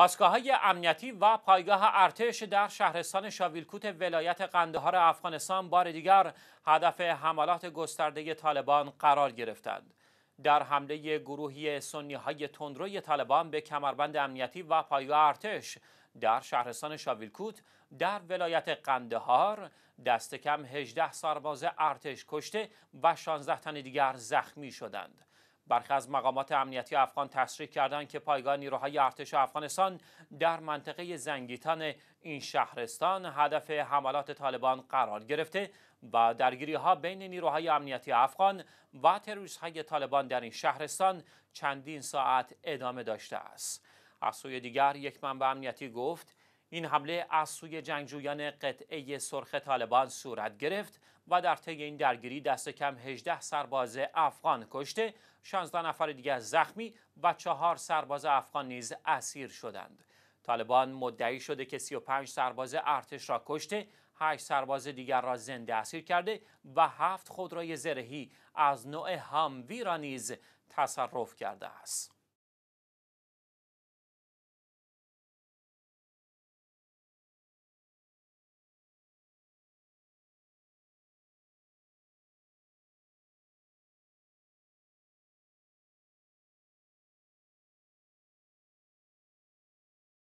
پاسگاه های امنیتی و پایگاه ارتش در شهرستان شاویلکوت ولایت قندهار افغانستان بار دیگر هدف حملات گسترده طالبان قرار گرفتند. در حمله گروهی سنی های تندروی طالبان به کمربند امنیتی و پایگاه ارتش در شهرستان شاویلکوت در ولایت قندهار دست کم 18 سرباز ارتش کشته و 16 تن دیگر زخمی شدند. برخی از مقامات امنیتی افغان تصریح کردند که پایگاه نیروهای ارتش افغانستان در منطقه زنگیتان این شهرستان هدف حملات طالبان قرار گرفته و درگیری ها بین نیروهای امنیتی افغان و تروریست های طالبان در این شهرستان چندین ساعت ادامه داشته است. از سوی دیگر یک منبع امنیتی گفت این حمله از سوی جنگجویان قطعه سرخ طالبان صورت گرفت و در طی این درگیری دست کم 18 سرباز افغان کشته 16 نفر دیگر زخمی و 4 سرباز افغان نیز اسیر شدند طالبان مدعی شده که 35 سرباز ارتش را کشته 8 سرباز دیگر را زنده اسیر کرده و 7 خودروی زرهی از نوع هاموی را نیز تصرف کرده است